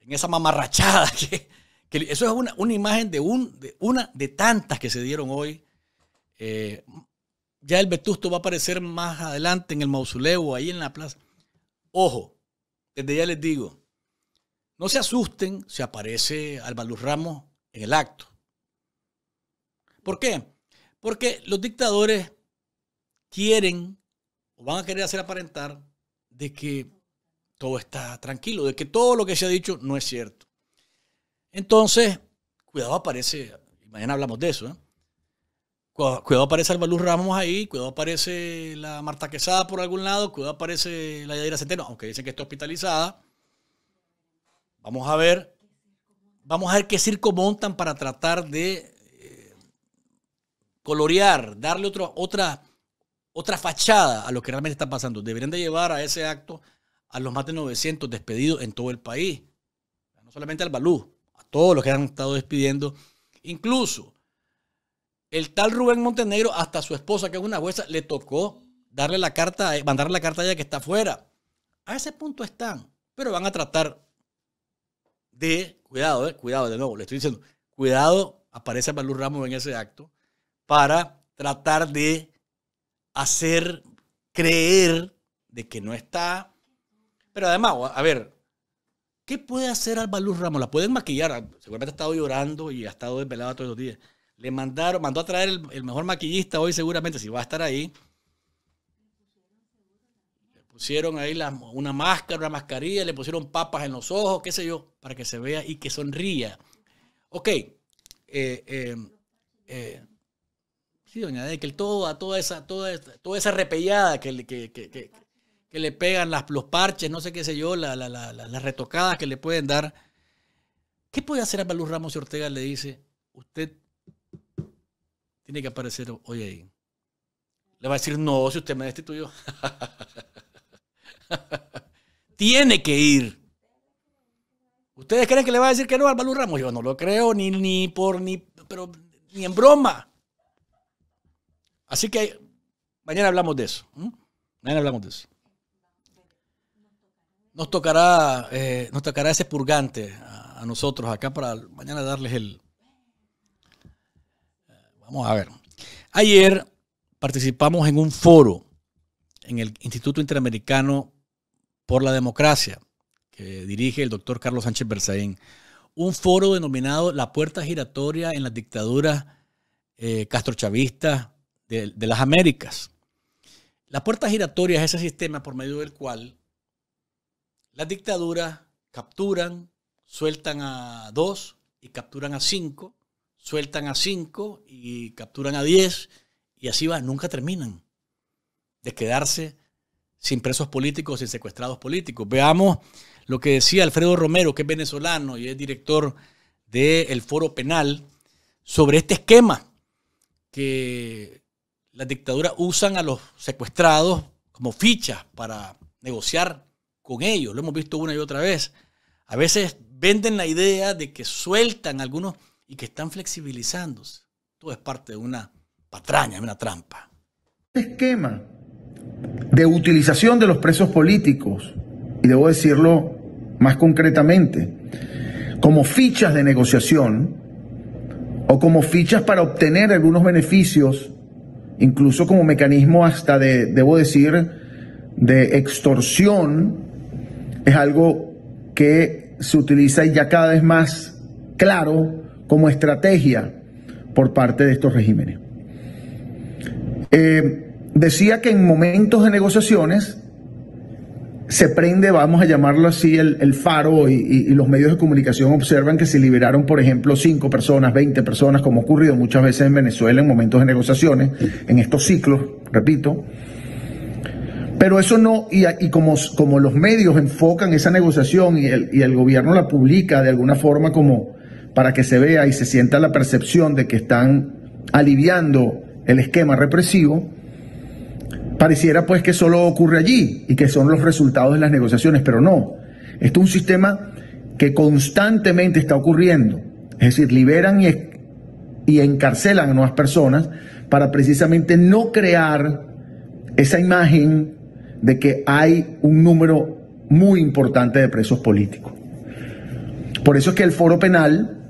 en esa mamarrachada que, eso es una, imagen de, un, de una de tantas que se dieron hoy. Eh, ya el vetusto va a aparecer más adelante en el mausoleo, ahí en la plaza. Ojo, desde ya les digo, no se asusten si aparece Alba Ramos en el acto. ¿Por qué? Porque los dictadores quieren o van a querer hacer aparentar de que todo está tranquilo, de que todo lo que se ha dicho no es cierto. Entonces, cuidado aparece, mañana hablamos de eso, ¿eh? cuidado, aparece el Luz Ramos ahí, cuidado aparece la Marta Quesada por algún lado, cuidado aparece la Yadira Centeno, aunque dicen que está hospitalizada. Vamos a ver, vamos a ver qué circo montan para tratar de eh, colorear, darle otra, otra fachada a lo que realmente está pasando. Deberían de llevar a ese acto a los más de 900 despedidos en todo el país, no solamente al Balú todos los que han estado despidiendo. Incluso el tal Rubén Montenegro, hasta su esposa, que es una huesa, le tocó darle la carta, eh, mandarle la carta a ella que está afuera. A ese punto están, pero van a tratar de, cuidado, eh, cuidado de nuevo, le estoy diciendo, cuidado, aparece Balú Ramos en ese acto, para tratar de hacer creer de que no está. Pero además, a ver, ¿Qué puede hacer Alba Luz Ramos? La pueden maquillar. Seguramente ha estado llorando y ha estado desvelada todos los días. Le mandaron, mandó a traer el, mejor maquillista hoy seguramente, si va a estar ahí. Le pusieron ahí una máscara, una mascarilla, le pusieron papas en los ojos, qué sé yo, para que se vea y que sonría. Ok. Eh, eh, eh, sí, doña que toda esa, toda, toda esa repellada que, que, que le pegan las, los parches, no sé qué sé yo, las retocadas que le pueden dar. ¿Qué puede hacer Álvaro Ramos y Ortega le dice, usted tiene que aparecer hoy ahí? Le va a decir, no, si usted me destituyó. tiene que ir. ¿Ustedes creen que le va a decir que no Álvaro Ramos? Yo no lo creo, ni, ni por ni, ni en broma. Así que mañana hablamos de eso. Mañana hablamos de eso nos tocará, eh, nos tocará ese purgante a, nosotros acá para mañana darles el... Eh, vamos a ver. Ayer participamos en un foro en el Instituto Interamericano por la Democracia, que dirige el doctor Carlos Sánchez Berzaín. Un foro denominado La Puerta Giratoria en las Dictaduras eh, castrochavista de las Américas. La puerta giratoria es ese sistema por medio del cual las dictaduras capturan, sueltan a dos y capturan a cinco, sueltan a cinco y capturan a diez, y así va, nunca terminan de quedarse sin presos políticos, sin secuestrados políticos. Veamos lo que decía Alfredo Romero, que es venezolano y es director del Foro Penal, sobre este esquema que las dictaduras usan a los secuestrados como fichas para negociar con ellos, lo hemos visto una y otra vez. A veces venden la idea de que sueltan algunos y que están flexibilizándose. Todo es parte de una patraña, de una trampa. Este esquema de utilización de los presos políticos, y debo decirlo más concretamente, como fichas de negociación o como fichas para obtener algunos beneficios, incluso como mecanismo hasta de, debo decir, de extorsión es algo que se utiliza y ya cada vez más claro como estrategia por parte de estos regímenes. Eh, decía que en momentos de negociaciones se prende, vamos a llamarlo así, el, faro y, los medios de comunicación observan que se liberaron, por ejemplo, cinco personas, 20 personas, como ha ocurrido muchas veces en Venezuela en momentos de negociaciones, en estos ciclos, repito. Pero eso no, y, como, como, los medios enfocan esa negociación y el, y el gobierno la publica de alguna forma como para que se vea y se sienta la percepción de que están aliviando el esquema represivo, pareciera pues que solo ocurre allí y que son los resultados de las negociaciones, pero no. Esto es un sistema que constantemente está ocurriendo. Es decir, liberan y, y encarcelan a nuevas personas para precisamente no crear esa imagen de que hay un número muy importante de presos políticos. Por eso es que el foro penal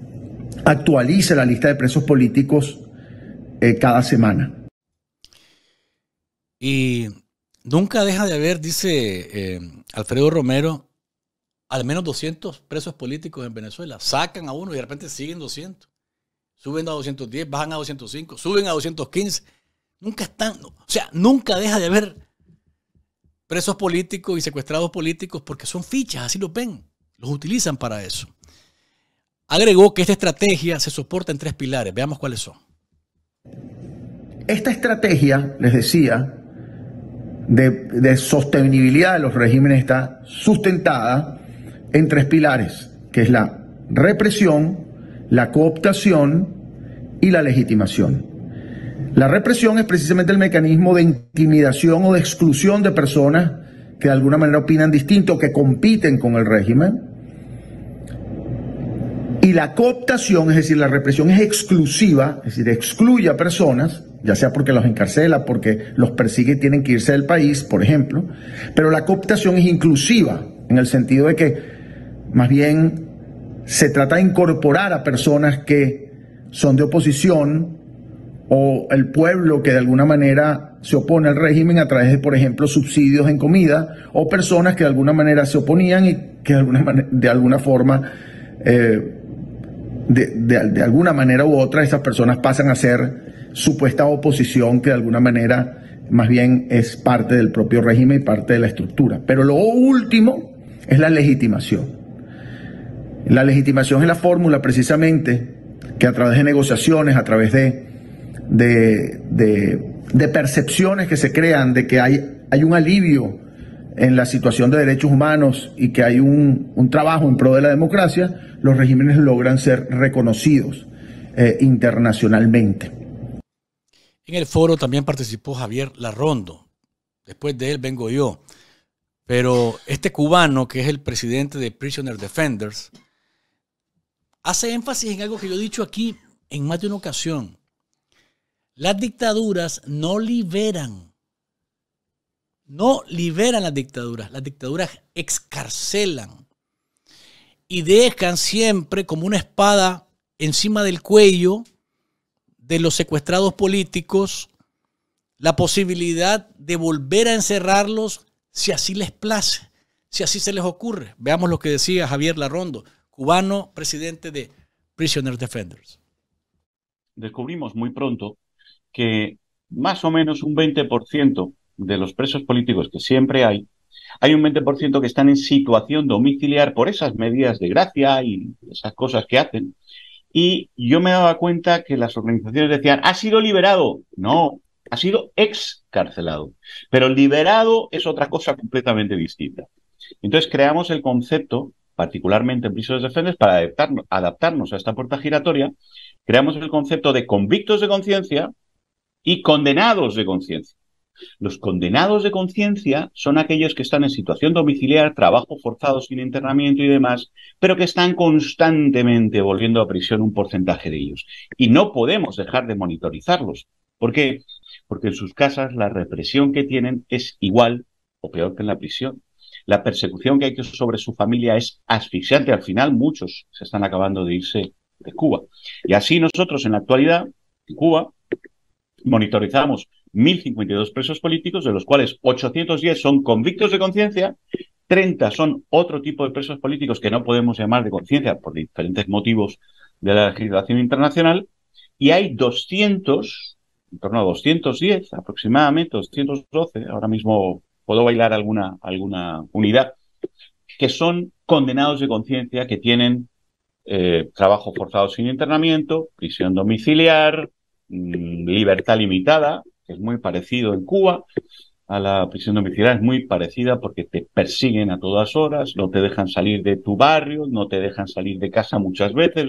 actualiza la lista de presos políticos eh, cada semana. Y nunca deja de haber, dice eh, Alfredo Romero, al menos 200 presos políticos en Venezuela. Sacan a uno y de repente siguen 200. Suben a 210, bajan a 205, suben a 215. Nunca están, o sea, nunca deja de haber presos políticos y secuestrados políticos porque son fichas, así los ven, los utilizan para eso. Agregó que esta estrategia se soporta en tres pilares, veamos cuáles son. Esta estrategia, les decía, de, de sostenibilidad de los regímenes está sustentada en tres pilares, que es la represión, la cooptación y la legitimación. La represión es precisamente el mecanismo de intimidación o de exclusión de personas que de alguna manera opinan distinto, que compiten con el régimen. Y la cooptación, es decir, la represión es exclusiva, es decir, excluye a personas, ya sea porque los encarcela, porque los persigue y tienen que irse del país, por ejemplo, pero la cooptación es inclusiva, en el sentido de que más bien se trata de incorporar a personas que son de oposición, o el pueblo que de alguna manera se opone al régimen a través de, por ejemplo, subsidios en comida, o personas que de alguna manera se oponían y que de alguna, de alguna forma, eh, de, alguna manera u otra, esas personas pasan a ser supuesta oposición que de alguna manera más bien es parte del propio régimen y parte de la estructura. Pero lo último es la legitimación. La legitimación es la fórmula precisamente que a través de negociaciones, a través de de, percepciones que se crean de que hay, hay un alivio en la situación de derechos humanos y que hay un, trabajo en pro de la democracia, los regímenes logran ser reconocidos eh, internacionalmente. En el foro también participó Javier Larrondo. Después de él vengo yo. Pero este cubano, que es el presidente de Prisoner Defenders, hace énfasis en algo que yo he dicho aquí en más de una ocasión. Las dictaduras no liberan. No liberan las dictaduras. Las dictaduras excarcelan. Y dejan siempre como una espada encima del cuello de los secuestrados políticos la posibilidad de volver a encerrarlos si así les place, si así se les ocurre. Veamos lo que decía Javier Larrondo, cubano presidente de Prisoner Defenders. Descubrimos muy pronto que más o menos un 20% de los presos políticos que siempre hay, hay un 20% que están en situación domiciliar por esas medidas de gracia y esas cosas que hacen. Y yo me daba cuenta que las organizaciones decían, ha sido liberado. No, ha sido excarcelado. Pero liberado es otra cosa completamente distinta. Entonces creamos el concepto, particularmente en Prisiones Defenders, para adaptarnos a esta puerta giratoria, creamos el concepto de convictos de conciencia, y condenados de conciencia. Los condenados de conciencia son aquellos que están en situación domiciliar, trabajo forzado sin internamiento y demás, pero que están constantemente volviendo a prisión un porcentaje de ellos. Y no podemos dejar de monitorizarlos. ¿Por qué? Porque en sus casas la represión que tienen es igual o peor que en la prisión. La persecución que hay sobre su familia es asfixiante. Al final muchos se están acabando de irse de Cuba. Y así nosotros en la actualidad, en Cuba, monitorizamos 1.052 presos políticos, de los cuales 810 son convictos de conciencia, 30 son otro tipo de presos políticos que no podemos llamar de conciencia por diferentes motivos de la legislación internacional, y hay 200, en torno a 210 aproximadamente, 212, ahora mismo puedo bailar alguna, alguna unidad, que son condenados de conciencia que tienen eh, trabajo forzado sin internamiento, prisión domiciliar, Mm, libertad limitada, que es muy parecido en Cuba a la prisión domiciliaria, es muy parecida porque te persiguen a todas horas, no te dejan salir de tu barrio, no te dejan salir de casa muchas veces,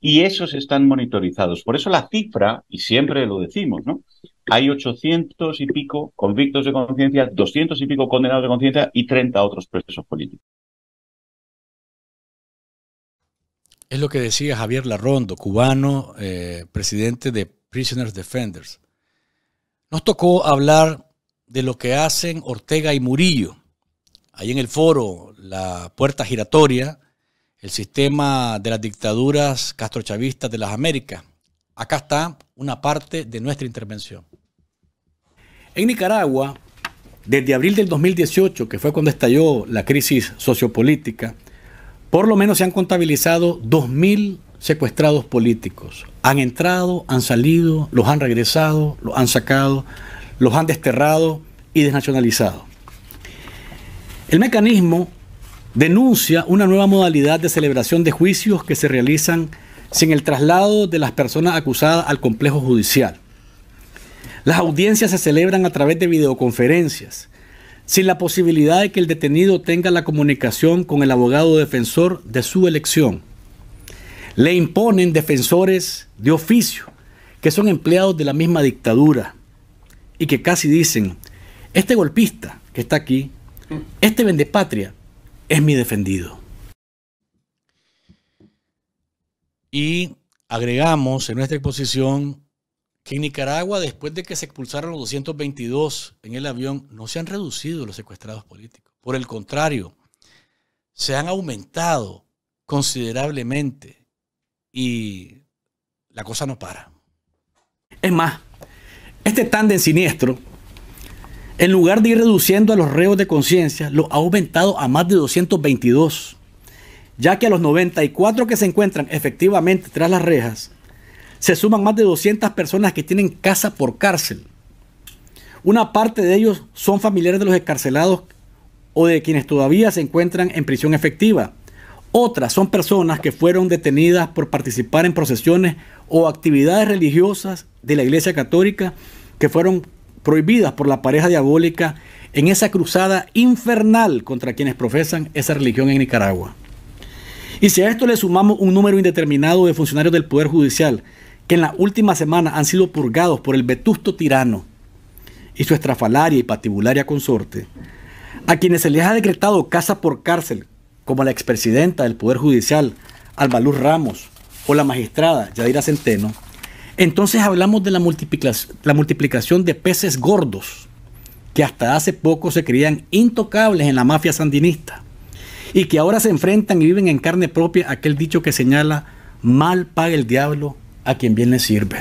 y esos están monitorizados. Por eso la cifra, y siempre lo decimos, ¿no? Hay 800 y pico convictos de conciencia, 200 y pico condenados de conciencia y 30 otros presos políticos. Es lo que decía Javier Larrondo, cubano, eh, presidente de Prisoners Defenders. Nos tocó hablar de lo que hacen Ortega y Murillo. Ahí en el foro, la puerta giratoria, el sistema de las dictaduras castrochavistas de las Américas. Acá está una parte de nuestra intervención. En Nicaragua, desde abril del 2018, que fue cuando estalló la crisis sociopolítica, por lo menos se han contabilizado 2.000 secuestrados políticos. Han entrado, han salido, los han regresado, los han sacado, los han desterrado y desnacionalizado. El mecanismo denuncia una nueva modalidad de celebración de juicios que se realizan sin el traslado de las personas acusadas al complejo judicial. Las audiencias se celebran a través de videoconferencias sin la posibilidad de que el detenido tenga la comunicación con el abogado defensor de su elección. Le imponen defensores de oficio, que son empleados de la misma dictadura, y que casi dicen, este golpista que está aquí, este vendepatria, es mi defendido. Y agregamos en nuestra exposición en Nicaragua, después de que se expulsaron los 222 en el avión, no se han reducido los secuestrados políticos. Por el contrario, se han aumentado considerablemente y la cosa no para. Es más, este tándem siniestro, en lugar de ir reduciendo a los reos de conciencia, lo ha aumentado a más de 222, ya que a los 94 que se encuentran efectivamente tras las rejas, se suman más de 200 personas que tienen casa por cárcel. Una parte de ellos son familiares de los escarcelados o de quienes todavía se encuentran en prisión efectiva. Otras son personas que fueron detenidas por participar en procesiones o actividades religiosas de la Iglesia Católica que fueron prohibidas por la pareja diabólica en esa cruzada infernal contra quienes profesan esa religión en Nicaragua. Y si a esto le sumamos un número indeterminado de funcionarios del Poder Judicial que en la última semana han sido purgados por el vetusto tirano y su estrafalaria y patibularia consorte, a quienes se les ha decretado casa por cárcel, como la expresidenta del Poder Judicial, Albaluz Ramos, o la magistrada Yadira Centeno, entonces hablamos de la, multiplicación, la multiplicación de peces gordos, que hasta hace poco se creían intocables en la mafia sandinista, y que ahora se enfrentan y viven en carne propia aquel dicho que señala, mal paga el diablo a quien bien le sirve.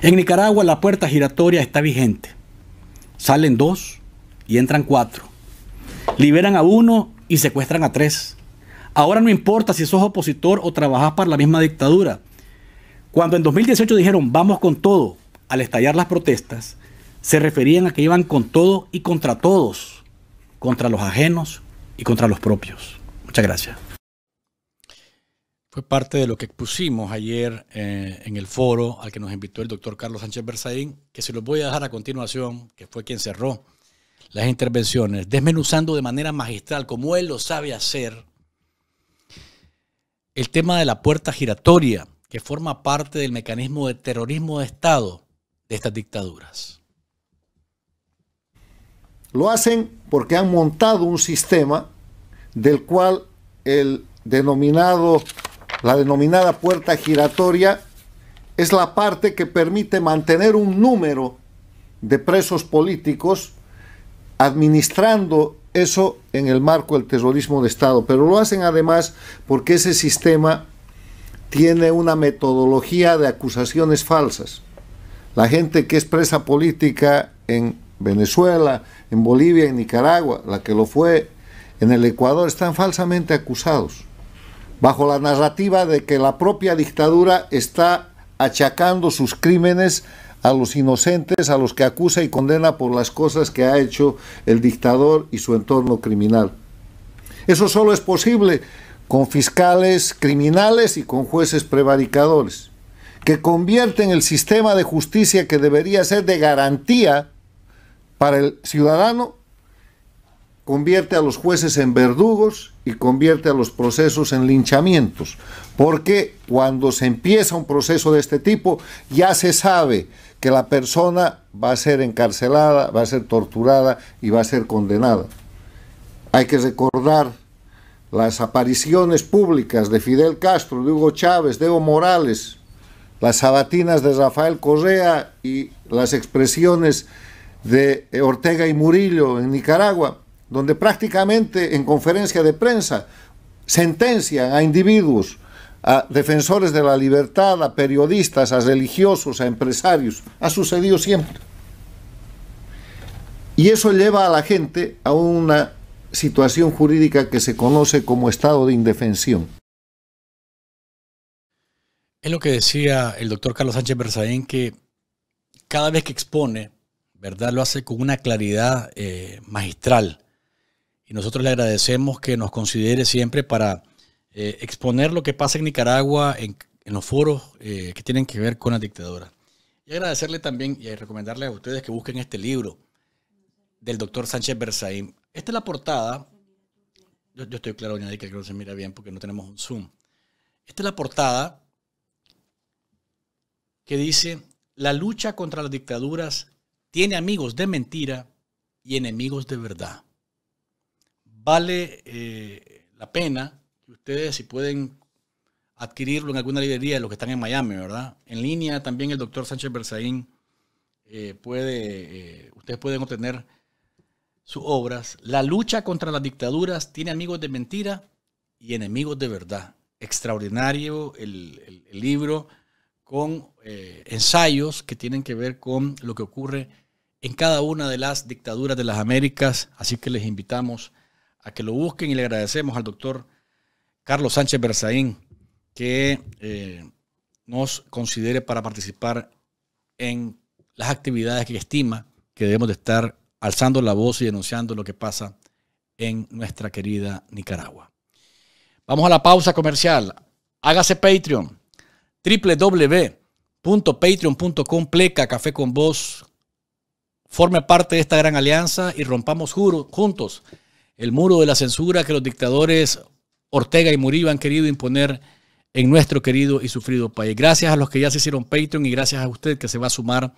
En Nicaragua la puerta giratoria está vigente. Salen dos y entran cuatro. Liberan a uno y secuestran a tres. Ahora no importa si sos opositor o trabajas para la misma dictadura. Cuando en 2018 dijeron vamos con todo, al estallar las protestas, se referían a que iban con todo y contra todos, contra los ajenos y contra los propios. Muchas gracias. Fue parte de lo que expusimos ayer eh, en el foro al que nos invitó el doctor Carlos Sánchez Berzaín, que se los voy a dejar a continuación, que fue quien cerró las intervenciones, desmenuzando de manera magistral, como él lo sabe hacer, el tema de la puerta giratoria, que forma parte del mecanismo de terrorismo de Estado de estas dictaduras. Lo hacen porque han montado un sistema del cual el denominado la denominada puerta giratoria es la parte que permite mantener un número de presos políticos administrando eso en el marco del terrorismo de Estado. Pero lo hacen además porque ese sistema tiene una metodología de acusaciones falsas. La gente que es presa política en Venezuela, en Bolivia, en Nicaragua, la que lo fue en el Ecuador, están falsamente acusados bajo la narrativa de que la propia dictadura está achacando sus crímenes a los inocentes, a los que acusa y condena por las cosas que ha hecho el dictador y su entorno criminal. Eso solo es posible con fiscales criminales y con jueces prevaricadores, que convierten el sistema de justicia que debería ser de garantía para el ciudadano convierte a los jueces en verdugos y convierte a los procesos en linchamientos, porque cuando se empieza un proceso de este tipo ya se sabe que la persona va a ser encarcelada, va a ser torturada y va a ser condenada. Hay que recordar las apariciones públicas de Fidel Castro, de Hugo Chávez, de Evo Morales, las sabatinas de Rafael Correa y las expresiones de Ortega y Murillo en Nicaragua donde prácticamente en conferencia de prensa sentencian a individuos, a defensores de la libertad, a periodistas, a religiosos, a empresarios. Ha sucedido siempre. Y eso lleva a la gente a una situación jurídica que se conoce como estado de indefensión. Es lo que decía el doctor Carlos Sánchez Berzaín, que cada vez que expone, ¿verdad? Lo hace con una claridad eh, magistral y nosotros le agradecemos que nos considere siempre para eh, exponer lo que pasa en Nicaragua en, los foros eh, que tienen que ver con la dictadura. Y agradecerle también y recomendarle a ustedes que busquen este libro del doctor Sánchez Berzaín. Esta es la portada. Yo, estoy claro, doña que no se mira bien porque no tenemos un zoom. Esta es la portada que dice, la lucha contra las dictaduras tiene amigos de mentira y enemigos de verdad vale eh, la pena que ustedes, si pueden adquirirlo en alguna librería de los que están en Miami, ¿verdad? En línea también el doctor Sánchez Berzaín eh, puede, eh, ustedes pueden obtener sus obras. La lucha contra las dictaduras tiene amigos de mentira y enemigos de verdad. Extraordinario el, libro con ensayos que tienen que ver con lo que ocurre en cada una de las dictaduras de las Américas. Así que les invitamos a que lo busquen y le agradecemos al doctor Carlos Sánchez Berzaín que eh, nos considere para participar en las actividades que estima que debemos de estar alzando la voz y denunciando lo que pasa en nuestra querida Nicaragua. Vamos a la pausa comercial. Hágase Patreon. www.patreon.com pleca café con voz. Forme parte de esta gran alianza y rompamos juntos el muro de la censura que los dictadores Ortega y Murillo han querido imponer en nuestro querido y sufrido país. Gracias a los que ya se hicieron Patreon y gracias a usted que se va a sumar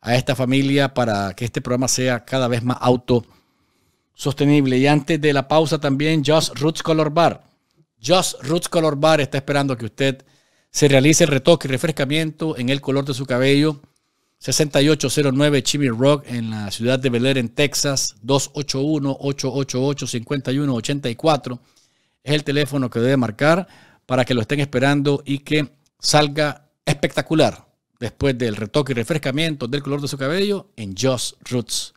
a esta familia para que este programa sea cada vez más autosostenible. Y antes de la pausa también, Just Roots Color Bar. Just Roots Color Bar está esperando que usted se realice el retoque y refrescamiento en el color de su cabello 6809 Chimmy Rock en la ciudad de Bel Air, en Texas. 281-888-5184 es el teléfono que debe marcar para que lo estén esperando y que salga espectacular después del retoque y refrescamiento del color de su cabello en Just Roots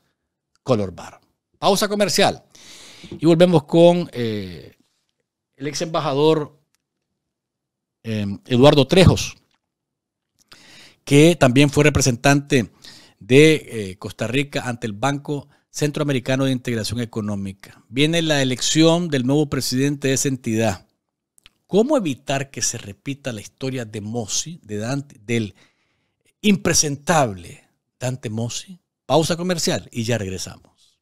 Color Bar. Pausa comercial y volvemos con eh, el ex embajador eh, Eduardo Trejos que también fue representante de eh, Costa Rica ante el Banco Centroamericano de Integración Económica. Viene la elección del nuevo presidente de esa entidad. ¿Cómo evitar que se repita la historia de Mossi, de Dante, del impresentable Dante Mossi? Pausa comercial y ya regresamos.